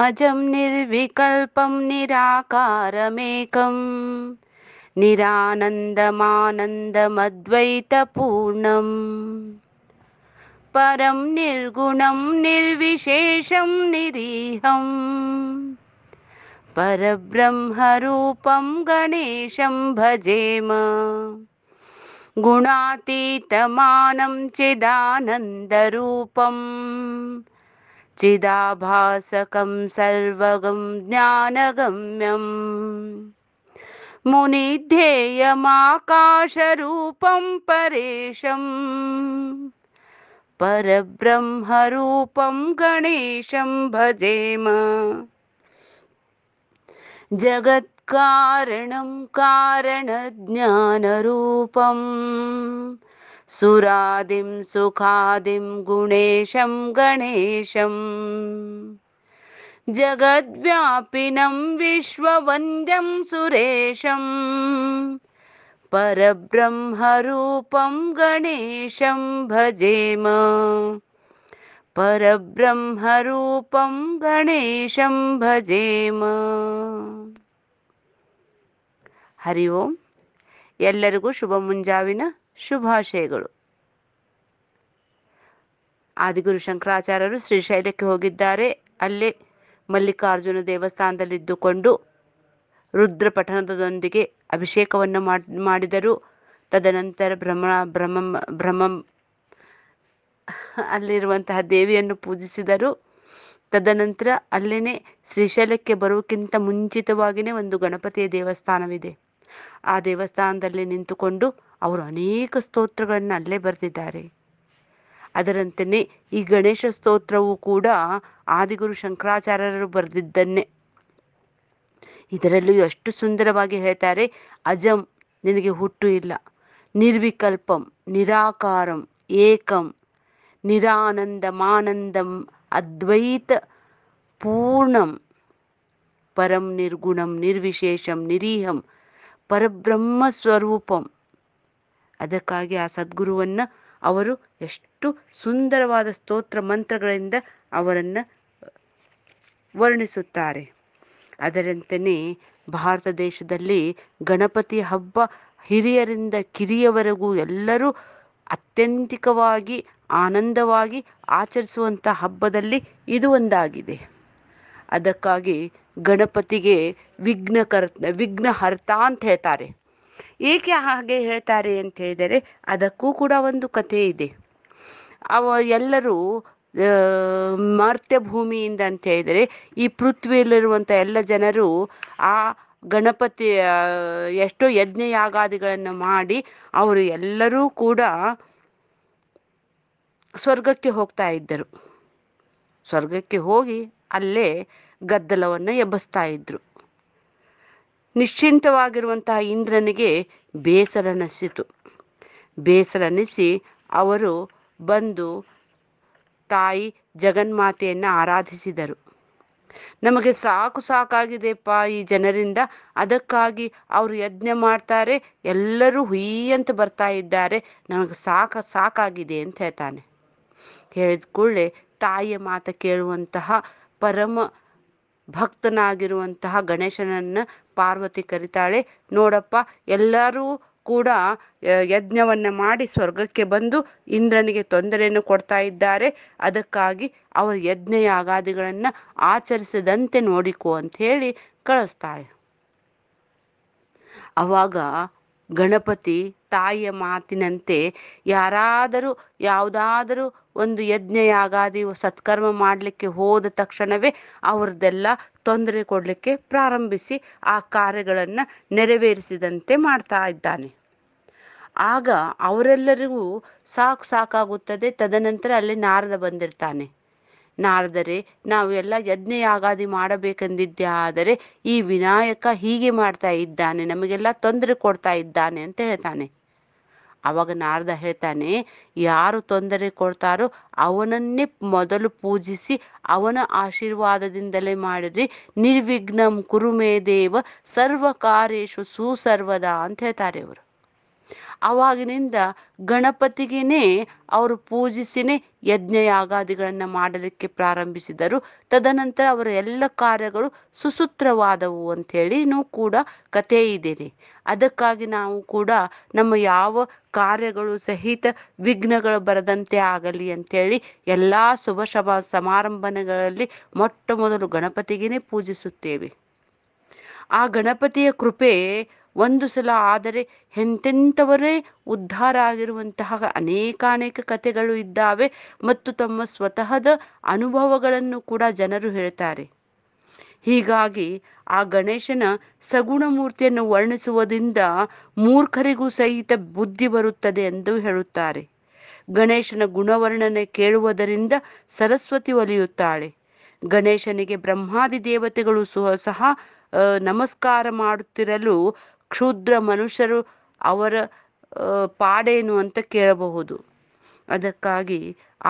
अजं निर्विकल्पं निराकारमेकं निरानन्दमानन्दमद्वैतपूर्णम् परं निर्गुणं निर्विशेषं निरीहम् परब्रह्मरूपं गणेशं भजेम गुणातीतमानं चिदानन्दरूपम् चिदाभासकं सर्वगं ज्ञानगम्यम् मुनिध्येयमाकाशरूपं परेशम् परब्रह्मरूपं गणेशं भजेम जगत्कारणं कारणज्ञानरूपम् सुरादिं सुखादिं गुणेशं गणेशं जगद्व्यापिनं विश्ववन्द्यं सुरेशं परब्रह्मरूपं गणेशं भजेम परब्रह्मरूपं गणेशं भजेम हरि ओं एल् शुभमुञ्जावन ಶುಭಾಶಯಗಳು ಆದಿಗುರು ಶಂಕರಾಚಾರ್ಯರು ಶ್ರೀಶೈಲಕ್ಕೆ ಹೋಗಿದ್ದಾರೆ ಅಲ್ಲೇ ಮಲ್ಲಿಕಾರ್ಜುನ ದೇವಸ್ಥಾನದಲ್ಲಿದ್ದುಕೊಂಡು ರುದ್ರ ಪಠಣದೊಂದಿಗೆ ಅಭಿಷೇಕವನ್ನು ಮಾಡಿದರು ತದನಂತರ ಬ್ರಹ್ಮ ಬ್ರಹ್ಮ ಬ್ರಹ್ಮ ಅಲ್ಲಿರುವಂತಹ ದೇವಿಯನ್ನು ಪೂಜಿಸಿದರು ತದನಂತರ ಅಲ್ಲೇ ಶ್ರೀಶೈಲಕ್ಕೆ ಬರುವಕ್ಕಿಂತ ಮುಂಚಿತವಾಗಿಯೇ ಒಂದು ಗಣಪತಿಯ ದೇವಸ್ಥಾನವಿದೆ ಆ ದೇವಸ್ಥಾನದಲ್ಲಿ ನಿಂತುಕೊಂಡು ಅವರು ಅನೇಕ ಸ್ತೋತ್ರಗಳನ್ನು ಅಲ್ಲೇ ಬರೆದಿದ್ದಾರೆ ಅದರಂತೆಯೇ ಈ ಗಣೇಶ ಸ್ತೋತ್ರವು ಕೂಡ ಆದಿಗುರು ಶಂಕರಾಚಾರ್ಯರು ಬರೆದಿದ್ದನ್ನೇ ಇದರಲ್ಲೂ ಎಷ್ಟು ಸುಂದರವಾಗಿ ಹೇಳ್ತಾರೆ ಅಜಂ ನಿನಗೆ ಹುಟ್ಟು ಇಲ್ಲ ನಿರ್ವಿಕಲ್ಪಂ ನಿರಾಕಾರಂ ಏಕಂ ಮಾನಂದಂ ಅದ್ವೈತ ಪೂರ್ಣಂ ಪರಂ ನಿರ್ಗುಣಂ ನಿರ್ವಿಶೇಷಂ ನಿರೀಹಂ ಪರಬ್ರಹ್ಮ ಸ್ವರೂಪಂ ಅದಕ್ಕಾಗಿ ಆ ಸದ್ಗುರುವನ್ನು ಅವರು ಎಷ್ಟು ಸುಂದರವಾದ ಸ್ತೋತ್ರ ಮಂತ್ರಗಳಿಂದ ಅವರನ್ನು ವರ್ಣಿಸುತ್ತಾರೆ ಅದರಂತೆಯೇ ಭಾರತ ದೇಶದಲ್ಲಿ ಗಣಪತಿ ಹಬ್ಬ ಹಿರಿಯರಿಂದ ಕಿರಿಯವರೆಗೂ ಎಲ್ಲರೂ ಅತ್ಯಂತಿಕವಾಗಿ ಆನಂದವಾಗಿ ಆಚರಿಸುವಂಥ ಹಬ್ಬದಲ್ಲಿ ಇದು ಒಂದಾಗಿದೆ ಅದಕ್ಕಾಗಿ ಗಣಪತಿಗೆ ವಿಘ್ನ ವಿಘ್ನಹರ್ತ ಅಂತ ಹೇಳ್ತಾರೆ ಏಕೆ ಹಾಗೆ ಹೇಳ್ತಾರೆ ಅಂತ ಹೇಳಿದರೆ ಅದಕ್ಕೂ ಕೂಡ ಒಂದು ಕಥೆ ಇದೆ ಅವ ಎಲ್ಲರೂ ಮಾರ್ತ್ಯ ಭೂಮಿಯಿಂದ ಅಂತ ಹೇಳಿದರೆ ಈ ಪೃಥ್ವಿಯಲ್ಲಿರುವಂಥ ಎಲ್ಲ ಜನರು ಆ ಗಣಪತಿ ಎಷ್ಟೋ ಯಜ್ಞ ಯಾಗಾದಿಗಳನ್ನು ಮಾಡಿ ಅವರು ಎಲ್ಲರೂ ಕೂಡ ಸ್ವರ್ಗಕ್ಕೆ ಹೋಗ್ತಾ ಇದ್ದರು ಸ್ವರ್ಗಕ್ಕೆ ಹೋಗಿ ಅಲ್ಲೇ ಗದ್ದಲವನ್ನು ಎಬ್ಬಿಸ್ತಾ ಇದ್ದರು ನಿಶ್ಚಿಂತವಾಗಿರುವಂತಹ ಇಂದ್ರನಿಗೆ ಬೇಸರ ಬೇಸರನಿಸಿ ಅವರು ಬಂದು ತಾಯಿ ಜಗನ್ಮಾತೆಯನ್ನು ಆರಾಧಿಸಿದರು ನಮಗೆ ಸಾಕು ಸಾಕಾಗಿದೆಪ್ಪ ಈ ಜನರಿಂದ ಅದಕ್ಕಾಗಿ ಅವರು ಯಜ್ಞ ಮಾಡ್ತಾರೆ ಎಲ್ಲರೂ ಹುಯ್ಯಂತ ಬರ್ತಾ ಇದ್ದಾರೆ ನಮಗೆ ಸಾಕ ಸಾಕಾಗಿದೆ ಅಂತ ಹೇಳ್ತಾನೆ ಹೇಳಿದ ಕೂಡಲೇ ತಾಯಿಯ ಮಾತು ಕೇಳುವಂತಹ ಪರಮ ಭಕ್ತನಾಗಿರುವಂತಹ ಗಣೇಶನನ್ನು ಪಾರ್ವತಿ ಕರಿತಾಳೆ ನೋಡಪ್ಪ ಎಲ್ಲರೂ ಕೂಡ ಯಜ್ಞವನ್ನು ಮಾಡಿ ಸ್ವರ್ಗಕ್ಕೆ ಬಂದು ಇಂದ್ರನಿಗೆ ತೊಂದರೆಯನ್ನು ಕೊಡ್ತಾ ಇದ್ದಾರೆ ಅದಕ್ಕಾಗಿ ಅವರ ಯಜ್ಞ ಯಾಗಾದಿಗಳನ್ನು ಆಚರಿಸದಂತೆ ನೋಡಿಕೋ ಅಂತ ಹೇಳಿ ಕಳಿಸ್ತಾಳೆ ಅವಾಗ ಗಣಪತಿ ತಾಯಿಯ ಮಾತಿನಂತೆ ಯಾರಾದರೂ ಯಾವುದಾದರೂ ಒಂದು ಯಜ್ಞ ಯಾಗಾದಿ ಸತ್ಕರ್ಮ ಮಾಡಲಿಕ್ಕೆ ಹೋದ ತಕ್ಷಣವೇ ಅವ್ರದ್ದೆಲ್ಲ ತೊಂದರೆ ಕೊಡಲಿಕ್ಕೆ ಪ್ರಾರಂಭಿಸಿ ಆ ಕಾರ್ಯಗಳನ್ನು ನೆರವೇರಿಸಿದಂತೆ ಮಾಡ್ತಾ ಇದ್ದಾನೆ ಆಗ ಅವರೆಲ್ಲರಿಗೂ ಸಾಕು ಸಾಕಾಗುತ್ತದೆ ತದನಂತರ ಅಲ್ಲಿ ನಾರದ ಬಂದಿರ್ತಾನೆ ನಾರದರೇ ನಾವು ಎಲ್ಲ ಯಜ್ಞ ಯಾಗಾದಿ ಮಾಡಬೇಕೆಂದಿದ್ದೆ ಆದರೆ ಈ ವಿನಾಯಕ ಹೀಗೆ ಮಾಡ್ತಾ ಇದ್ದಾನೆ ನಮಗೆಲ್ಲ ತೊಂದರೆ ಕೊಡ್ತಾ ಇದ್ದಾನೆ ಅಂತ ಹೇಳ್ತಾನೆ ಅವಾಗ ನಾರದ ಹೇಳ್ತಾನೆ ಯಾರು ತೊಂದರೆ ಕೊಡ್ತಾರೋ ಅವನನ್ನೇ ಮೊದಲು ಪೂಜಿಸಿ ಅವನ ಆಶೀರ್ವಾದದಿಂದಲೇ ಮಾಡಿದ್ರಿ ನಿರ್ವಿಘ್ನಂ ಕುರುಮೇ ದೇವ ಸರ್ವ ಕಾರ್ಯೇಶು ಸುಸರ್ವದ ಅಂತ ಹೇಳ್ತಾರೆ ಅವರು ಆವಾಗಿನಿಂದ ಗಣಪತಿಗೇನೆ ಅವರು ಪೂಜಿಸಿನೇ ಯಜ್ಞ ಯಾಗಾದಿಗಳನ್ನ ಮಾಡಲಿಕ್ಕೆ ಪ್ರಾರಂಭಿಸಿದರು ತದನಂತರ ಅವರ ಎಲ್ಲ ಕಾರ್ಯಗಳು ಸುಸೂತ್ರವಾದವು ಅಂಥೇಳಿನೂ ಕೂಡ ಕಥೆ ಇದೆ ರೀ ಅದಕ್ಕಾಗಿ ನಾವು ಕೂಡ ನಮ್ಮ ಯಾವ ಕಾರ್ಯಗಳು ಸಹಿತ ವಿಘ್ನಗಳು ಬರದಂತೆ ಆಗಲಿ ಅಂತೇಳಿ ಎಲ್ಲ ಶುಭ ಶಭ ಸಮಾರಂಭಗಳಲ್ಲಿ ಮೊಟ್ಟ ಮೊದಲು ಗಣಪತಿಗೇನೆ ಪೂಜಿಸುತ್ತೇವೆ ಆ ಗಣಪತಿಯ ಕೃಪೆ ಒಂದು ಸಲ ಆದರೆ ಎಂತೆಂಥವರೇ ಉದ್ಧಾರ ಆಗಿರುವಂತಹ ಅನೇಕಾನೇಕ ಕಥೆಗಳು ಇದ್ದಾವೆ ಮತ್ತು ತಮ್ಮ ಸ್ವತಃದ ಅನುಭವಗಳನ್ನು ಕೂಡ ಜನರು ಹೇಳ್ತಾರೆ ಹೀಗಾಗಿ ಆ ಗಣೇಶನ ಸಗುಣ ಮೂರ್ತಿಯನ್ನು ವರ್ಣಿಸುವುದರಿಂದ ಮೂರ್ಖರಿಗೂ ಸಹಿತ ಬುದ್ಧಿ ಬರುತ್ತದೆ ಎಂದು ಹೇಳುತ್ತಾರೆ ಗಣೇಶನ ಗುಣವರ್ಣನೆ ಕೇಳುವುದರಿಂದ ಸರಸ್ವತಿ ಒಲಿಯುತ್ತಾಳೆ ಗಣೇಶನಿಗೆ ಬ್ರಹ್ಮಾದಿ ದೇವತೆಗಳು ಸಹ ನಮಸ್ಕಾರ ಮಾಡುತ್ತಿರಲು ಕ್ಷುದ್ರ ಮನುಷ್ಯರು ಅವರ ಪಾಡೇನು ಅಂತ ಕೇಳಬಹುದು ಅದಕ್ಕಾಗಿ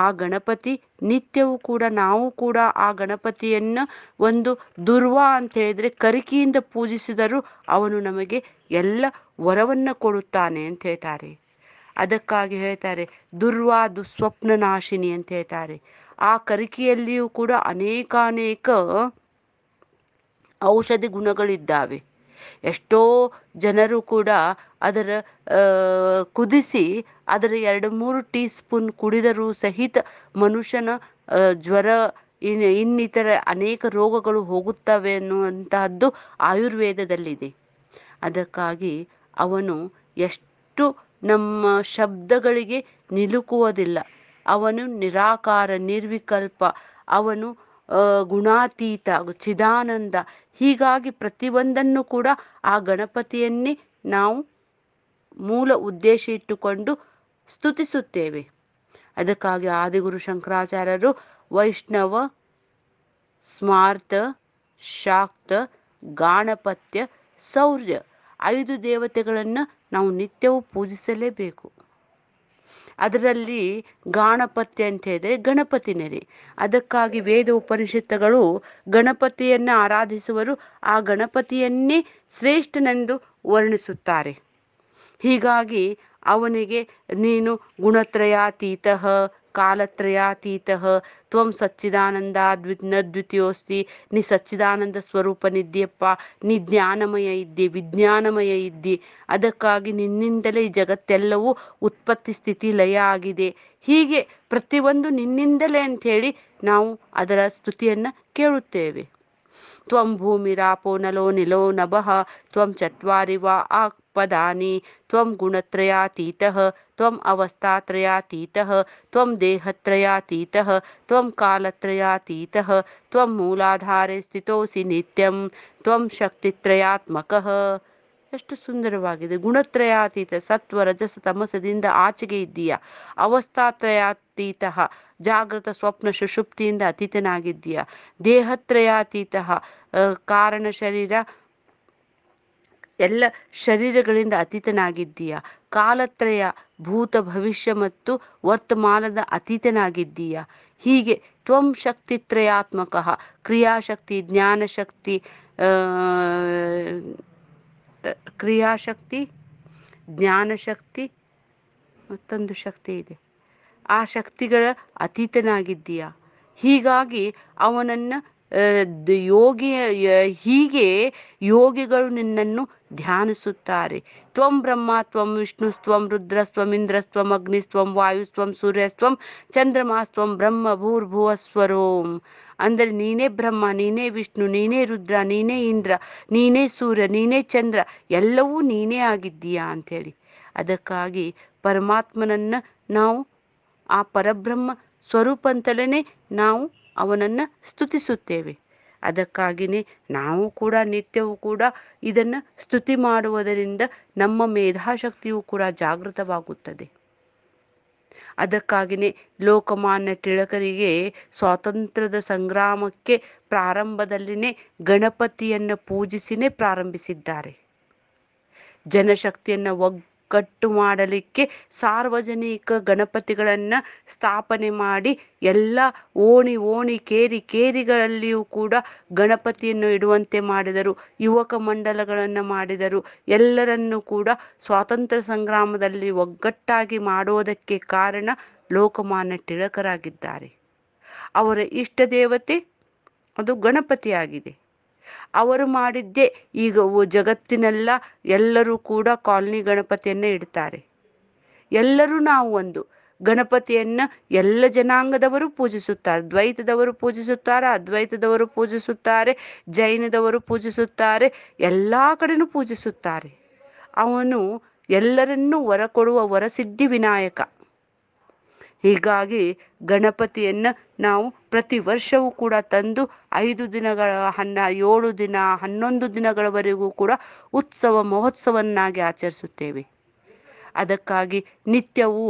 ಆ ಗಣಪತಿ ನಿತ್ಯವೂ ಕೂಡ ನಾವು ಕೂಡ ಆ ಗಣಪತಿಯನ್ನು ಒಂದು ದುರ್ವಾ ಅಂತ ಹೇಳಿದರೆ ಕರಿಕೆಯಿಂದ ಪೂಜಿಸಿದರೂ ಅವನು ನಮಗೆ ಎಲ್ಲ ವರವನ್ನು ಕೊಡುತ್ತಾನೆ ಅಂತ ಹೇಳ್ತಾರೆ ಅದಕ್ಕಾಗಿ ಹೇಳ್ತಾರೆ ದುರ್ವಾ ದುಸ್ವಪ್ನ ನಾಶಿನಿ ಅಂತ ಹೇಳ್ತಾರೆ ಆ ಕರಿಕೆಯಲ್ಲಿಯೂ ಕೂಡ ಅನೇಕಾನೇಕ ಔಷಧಿ ಗುಣಗಳಿದ್ದಾವೆ ಎಷ್ಟೋ ಜನರು ಕೂಡ ಅದರ ಕುದಿಸಿ ಅದರ ಎರಡು ಮೂರು ಟೀ ಸ್ಪೂನ್ ಕುಡಿದರೂ ಸಹಿತ ಮನುಷ್ಯನ ಜ್ವರ ಇನ್ ಇನ್ನಿತರ ಅನೇಕ ರೋಗಗಳು ಹೋಗುತ್ತವೆ ಅನ್ನುವಂತಹದ್ದು ಆಯುರ್ವೇದದಲ್ಲಿದೆ ಅದಕ್ಕಾಗಿ ಅವನು ಎಷ್ಟು ನಮ್ಮ ಶಬ್ದಗಳಿಗೆ ನಿಲುಕುವುದಿಲ್ಲ ಅವನು ನಿರಾಕಾರ ನಿರ್ವಿಕಲ್ಪ ಅವನು ಗುಣಾತೀತ ಚಿದಾನಂದ ಹೀಗಾಗಿ ಪ್ರತಿಯೊಂದನ್ನು ಕೂಡ ಆ ಗಣಪತಿಯನ್ನೇ ನಾವು ಮೂಲ ಉದ್ದೇಶ ಇಟ್ಟುಕೊಂಡು ಸ್ತುತಿಸುತ್ತೇವೆ ಅದಕ್ಕಾಗಿ ಆದಿಗುರು ಶಂಕರಾಚಾರ್ಯರು ವೈಷ್ಣವ ಸ್ಮಾರ್ತ ಶಾಕ್ತ ಗಾಣಪತ್ಯ ಸೌರ್ಯ ಐದು ದೇವತೆಗಳನ್ನು ನಾವು ನಿತ್ಯವೂ ಪೂಜಿಸಲೇಬೇಕು ಅದರಲ್ಲಿ ಗಾಣಪತ್ಯ ಅಂತ ಹೇಳಿದರೆ ಗಣಪತಿ ನೆರೆ ಅದಕ್ಕಾಗಿ ವೇದ ಉಪನಿಷತ್ತುಗಳು ಗಣಪತಿಯನ್ನು ಆರಾಧಿಸುವರು ಆ ಗಣಪತಿಯನ್ನೇ ಶ್ರೇಷ್ಠನೆಂದು ವರ್ಣಿಸುತ್ತಾರೆ ಹೀಗಾಗಿ ಅವನಿಗೆ ನೀನು ಗುಣತ್ರಯಾತೀತಃ ಕಾಲತ್ರಯಾತೀತಃ ತ್ವಂ ಸಚ್ಚಿದಾನಂದಾದ್ವಿನದ್ವಿತೀಯೋಸ್ತಿ ನೀ ಸಚ್ಚಿದಾನಂದ ಸ್ವರೂಪನಿದ್ದೀಯಪ್ಪ ನೀ ಜ್ಞಾನಮಯ ಇದ್ದಿ ವಿಜ್ಞಾನಮಯ ಇದ್ದಿ ಅದಕ್ಕಾಗಿ ನಿನ್ನಿಂದಲೇ ಈ ಜಗತ್ತೆಲ್ಲವೂ ಉತ್ಪತ್ತಿ ಸ್ಥಿತಿ ಲಯ ಆಗಿದೆ ಹೀಗೆ ಪ್ರತಿಯೊಂದು ನಿನ್ನಿಂದಲೇ ಅಂಥೇಳಿ ನಾವು ಅದರ ಸ್ತುತಿಯನ್ನು ಕೇಳುತ್ತೇವೆ ತ್ವಂ ರಾಪೋ ನಲೋ ನಿಲೋ ನಭಃ ತ್ವಂ ಚತ್ವಾರಿ ವಾ ಆಕ್ ಪದಾನಿ ತ್ವಂ ಗುಣತ್ರಯಾತೀತಃ ತ್ವಂ ಅವಸ್ಥಾತ್ರಯಾತೀತಃ ತ್ವಂ ದೇಹತ್ರಯಾತೀತಃ ತ್ವಂ ಕಾಲತ್ರಯಾತೀತಃ ತ್ವಂ ಮೂಲಾಧಾರೆ ಸ್ಥಿತೋಸಿ ನಿತ್ಯಂ ತ್ವಂ ಶಕ್ತಿತ್ರಯಾತ್ಮಕ ಎಷ್ಟು ಸುಂದರವಾಗಿದೆ ಗುಣತ್ರಯಾತೀತ ಸತ್ವ ರಜಸ ತಮಸದಿಂದ ಆಚೆಗೆ ಇದ್ದೀಯ ಅವಸ್ಥಾತ್ರಯಾತೀತ ಜಾಗೃತ ಸ್ವಪ್ನ ಸುಷುಪ್ತಿಯಿಂದ ಅತೀತನಾಗಿದ್ದೀಯ ದೇಹತ್ರಯಾತೀತ ಕಾರಣ ಶರೀರ ಎಲ್ಲ ಶರೀರಗಳಿಂದ ಅತೀತನಾಗಿದ್ದೀಯ ಕಾಲತ್ರಯ ಭೂತ ಭವಿಷ್ಯ ಮತ್ತು ವರ್ತಮಾನದ ಅತೀತನಾಗಿದ್ದೀಯ ಹೀಗೆ ತ್ವಂ ಶಕ್ತಿ ತ್ರಯಾತ್ಮಕ ಕ್ರಿಯಾಶಕ್ತಿ ಜ್ಞಾನಶಕ್ತಿ ಕ್ರಿಯಾಶಕ್ತಿ ಜ್ಞಾನಶಕ್ತಿ ಮತ್ತೊಂದು ಶಕ್ತಿ ಇದೆ ಆ ಶಕ್ತಿಗಳ ಅತೀತನಾಗಿದ್ದೀಯ ಹೀಗಾಗಿ ಅವನನ್ನು ಯೋಗಿ ಹೀಗೆ ಯೋಗಿಗಳು ನಿನ್ನನ್ನು ಧ್ಯಾನಿಸುತ್ತಾರೆ ತ್ವಂ ಬ್ರಹ್ಮ ತ್ವಂ ವಿಷ್ಣು ಸ್ವಂ ರುದ್ರ ಇಂದ್ರ ಸ್ವಂ ಅಗ್ನಿ ವಾಯು ಸ್ವಂ ಸೂರ್ಯ ಸ್ವಂ ಚಂದ್ರಮಾ ಬ್ರಹ್ಮ ಭೂರ್ಭುವ ಸ್ವರೋಂ ಅಂದರೆ ನೀನೇ ಬ್ರಹ್ಮ ನೀನೇ ವಿಷ್ಣು ನೀನೇ ರುದ್ರ ನೀನೇ ಇಂದ್ರ ನೀನೇ ಸೂರ್ಯ ನೀನೇ ಚಂದ್ರ ಎಲ್ಲವೂ ನೀನೇ ಆಗಿದ್ದೀಯಾ ಅಂಥೇಳಿ ಅದಕ್ಕಾಗಿ ಪರಮಾತ್ಮನನ್ನು ನಾವು ಆ ಪರಬ್ರಹ್ಮ ಸ್ವರೂಪ ಅಂತಲೇ ನಾವು ಅವನನ್ನು ಸ್ತುತಿಸುತ್ತೇವೆ ಅದಕ್ಕಾಗಿಯೇ ನಾವು ಕೂಡ ನಿತ್ಯವೂ ಕೂಡ ಇದನ್ನು ಸ್ತುತಿ ಮಾಡುವುದರಿಂದ ನಮ್ಮ ಮೇಧಾಶಕ್ತಿಯು ಕೂಡ ಜಾಗೃತವಾಗುತ್ತದೆ ಅದಕ್ಕಾಗಿಯೇ ಲೋಕಮಾನ್ಯ ಟಿಳಕರಿಗೆ ಸ್ವಾತಂತ್ರ್ಯದ ಸಂಗ್ರಾಮಕ್ಕೆ ಪ್ರಾರಂಭದಲ್ಲಿನೇ ಗಣಪತಿಯನ್ನು ಪೂಜಿಸಿನೇ ಪ್ರಾರಂಭಿಸಿದ್ದಾರೆ ಜನಶಕ್ತಿಯನ್ನು ಒಗ್ ಕಟ್ಟು ಮಾಡಲಿಕ್ಕೆ ಸಾರ್ವಜನಿಕ ಗಣಪತಿಗಳನ್ನು ಸ್ಥಾಪನೆ ಮಾಡಿ ಎಲ್ಲ ಓಣಿ ಓಣಿ ಕೇರಿ ಕೇರಿಗಳಲ್ಲಿಯೂ ಕೂಡ ಗಣಪತಿಯನ್ನು ಇಡುವಂತೆ ಮಾಡಿದರು ಯುವಕ ಮಂಡಲಗಳನ್ನು ಮಾಡಿದರು ಎಲ್ಲರನ್ನೂ ಕೂಡ ಸ್ವಾತಂತ್ರ್ಯ ಸಂಗ್ರಾಮದಲ್ಲಿ ಒಗ್ಗಟ್ಟಾಗಿ ಮಾಡುವುದಕ್ಕೆ ಕಾರಣ ಲೋಕಮಾನ್ಯ ಟಿಳಕರಾಗಿದ್ದಾರೆ ಅವರ ಇಷ್ಟ ದೇವತೆ ಅದು ಗಣಪತಿಯಾಗಿದೆ ಅವರು ಮಾಡಿದ್ದೇ ಈಗ ಜಗತ್ತಿನೆಲ್ಲ ಎಲ್ಲರೂ ಕೂಡ ಕಾಲನಿ ಗಣಪತಿಯನ್ನು ಇಡ್ತಾರೆ ಎಲ್ಲರೂ ನಾವು ಒಂದು ಗಣಪತಿಯನ್ನು ಎಲ್ಲ ಜನಾಂಗದವರು ಪೂಜಿಸುತ್ತಾರೆ ದ್ವೈತದವರು ಪೂಜಿಸುತ್ತಾರೆ ಅದ್ವೈತದವರು ಪೂಜಿಸುತ್ತಾರೆ ಜೈನದವರು ಪೂಜಿಸುತ್ತಾರೆ ಎಲ್ಲ ಕಡೆನೂ ಪೂಜಿಸುತ್ತಾರೆ ಅವನು ಎಲ್ಲರನ್ನೂ ವರ ಕೊಡುವ ವರಸಿದ್ಧಿ ವಿನಾಯಕ ಹೀಗಾಗಿ ಗಣಪತಿಯನ್ನು ನಾವು ಪ್ರತಿ ವರ್ಷವೂ ಕೂಡ ತಂದು ಐದು ದಿನಗಳ ಹನ್ನ ಏಳು ದಿನ ಹನ್ನೊಂದು ದಿನಗಳವರೆಗೂ ಕೂಡ ಉತ್ಸವ ಮಹೋತ್ಸವನ್ನಾಗಿ ಆಚರಿಸುತ್ತೇವೆ ಅದಕ್ಕಾಗಿ ನಿತ್ಯವೂ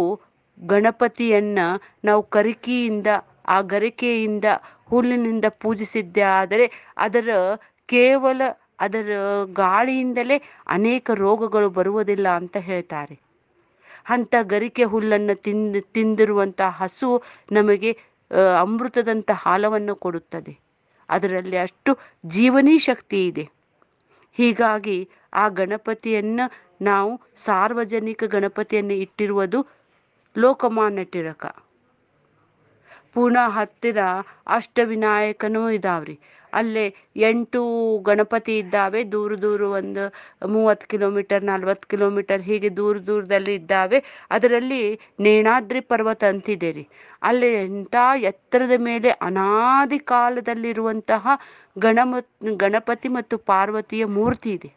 ಗಣಪತಿಯನ್ನು ನಾವು ಕರಿಕೆಯಿಂದ ಆ ಗರಿಕೆಯಿಂದ ಹುಲ್ಲಿನಿಂದ ಪೂಜಿಸಿದ್ದೇ ಆದರೆ ಅದರ ಕೇವಲ ಅದರ ಗಾಳಿಯಿಂದಲೇ ಅನೇಕ ರೋಗಗಳು ಬರುವುದಿಲ್ಲ ಅಂತ ಹೇಳ್ತಾರೆ ಅಂಥ ಗರಿಕೆ ಹುಲ್ಲನ್ನು ತಿಂದು ತಿಂದಿರುವಂಥ ಹಸು ನಮಗೆ ಅಮೃತದಂಥ ಹಾಲವನ್ನು ಕೊಡುತ್ತದೆ ಅದರಲ್ಲಿ ಅಷ್ಟು ಜೀವನೀ ಶಕ್ತಿ ಇದೆ ಹೀಗಾಗಿ ಆ ಗಣಪತಿಯನ್ನು ನಾವು ಸಾರ್ವಜನಿಕ ಗಣಪತಿಯನ್ನು ಇಟ್ಟಿರುವುದು ಲೋಕಮಾನ್ಯ ಟಿರಕ ಪೂನಾ ಹತ್ತಿರ ಅಷ್ಟವಿನಾಯಕನೂ ಇದಾವ್ರಿ ಅಲ್ಲೇ ಎಂಟು ಗಣಪತಿ ಇದ್ದಾವೆ ದೂರ ದೂರ ಒಂದು ಮೂವತ್ತು ಕಿಲೋಮೀಟರ್ ನಲ್ವತ್ತು ಕಿಲೋಮೀಟರ್ ಹೀಗೆ ದೂರ ದೂರದಲ್ಲಿ ಇದ್ದಾವೆ ಅದರಲ್ಲಿ ನೇಣಾದ್ರಿ ಪರ್ವತ ಅಂತಿದೆ ರೀ ಅಲ್ಲಿ ಎಂಥ ಎತ್ತರದ ಮೇಲೆ ಅನಾದಿ ಕಾಲದಲ್ಲಿರುವಂತಹ ಗಣಮ ಗಣಪತಿ ಮತ್ತು ಪಾರ್ವತಿಯ ಮೂರ್ತಿ ಇದೆ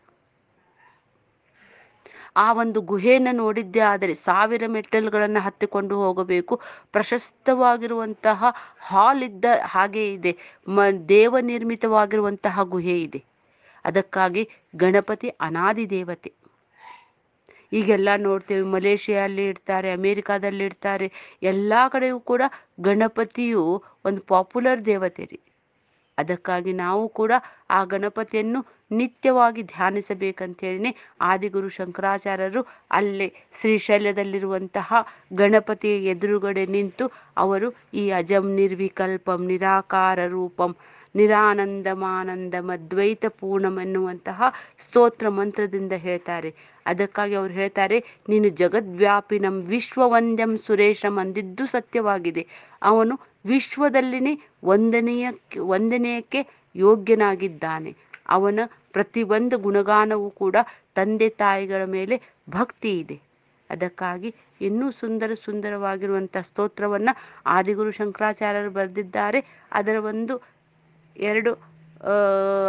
ಆ ಒಂದು ಗುಹೆಯನ್ನು ನೋಡಿದ್ದೇ ಆದರೆ ಸಾವಿರ ಮೆಟ್ಟಲುಗಳನ್ನು ಹತ್ತಿಕೊಂಡು ಹೋಗಬೇಕು ಪ್ರಶಸ್ತವಾಗಿರುವಂತಹ ಹಾಲ್ ಇದ್ದ ಹಾಗೆ ಇದೆ ಮ ದೇವ ನಿರ್ಮಿತವಾಗಿರುವಂತಹ ಗುಹೆ ಇದೆ ಅದಕ್ಕಾಗಿ ಗಣಪತಿ ಅನಾದಿ ದೇವತೆ ಈಗೆಲ್ಲ ನೋಡ್ತೇವೆ ಮಲೇಷಿಯಲ್ಲಿ ಇಡ್ತಾರೆ ಅಮೇರಿಕಾದಲ್ಲಿ ಇಡ್ತಾರೆ ಎಲ್ಲ ಕಡೆಯೂ ಕೂಡ ಗಣಪತಿಯು ಒಂದು ಪಾಪ್ಯುಲರ್ ದೇವತೆ ರೀ ಅದಕ್ಕಾಗಿ ನಾವು ಕೂಡ ಆ ಗಣಪತಿಯನ್ನು ನಿತ್ಯವಾಗಿ ಧ್ಯಾನಿಸಬೇಕಂತೇಳಿ ಆದಿಗುರು ಶಂಕರಾಚಾರ್ಯರು ಅಲ್ಲೇ ಶ್ರೀಶೈಲ್ಯದಲ್ಲಿರುವಂತಹ ಗಣಪತಿ ಎದುರುಗಡೆ ನಿಂತು ಅವರು ಈ ಅಜಂ ನಿರ್ವಿಕಲ್ಪಂ ನಿರಾಕಾರ ರೂಪಂ ನಿರಾನಂದಮಾನಂದ ಮದ್ವೈತ ಪೂರ್ಣಂ ಎನ್ನುವಂತಹ ಸ್ತೋತ್ರ ಮಂತ್ರದಿಂದ ಹೇಳ್ತಾರೆ ಅದಕ್ಕಾಗಿ ಅವರು ಹೇಳ್ತಾರೆ ನೀನು ಜಗದ್ವ್ಯಾಪಿನಂ ವಿಶ್ವವಂದ್ಯಂ ಸುರೇಶಂ ಅಂದಿದ್ದು ಸತ್ಯವಾಗಿದೆ ಅವನು ವಿಶ್ವದಲ್ಲಿನೇ ಒಂದನೆಯ ಒಂದನೆಯಕ್ಕೆ ಯೋಗ್ಯನಾಗಿದ್ದಾನೆ ಅವನ ಪ್ರತಿಯೊಂದು ಗುಣಗಾನವೂ ಕೂಡ ತಂದೆ ತಾಯಿಗಳ ಮೇಲೆ ಭಕ್ತಿ ಇದೆ ಅದಕ್ಕಾಗಿ ಇನ್ನೂ ಸುಂದರ ಸುಂದರವಾಗಿರುವಂಥ ಸ್ತೋತ್ರವನ್ನು ಆದಿಗುರು ಶಂಕರಾಚಾರ್ಯರು ಬರೆದಿದ್ದಾರೆ ಅದರ ಒಂದು ಎರಡು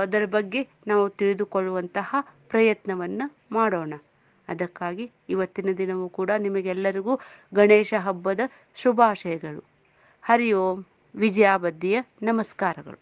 ಅದರ ಬಗ್ಗೆ ನಾವು ತಿಳಿದುಕೊಳ್ಳುವಂತಹ ಪ್ರಯತ್ನವನ್ನು ಮಾಡೋಣ ಅದಕ್ಕಾಗಿ ಇವತ್ತಿನ ದಿನವೂ ಕೂಡ ನಿಮಗೆಲ್ಲರಿಗೂ ಗಣೇಶ ಹಬ್ಬದ ಶುಭಾಶಯಗಳು ಹರಿ ಓಂ ನಮಸ್ಕಾರಗಳು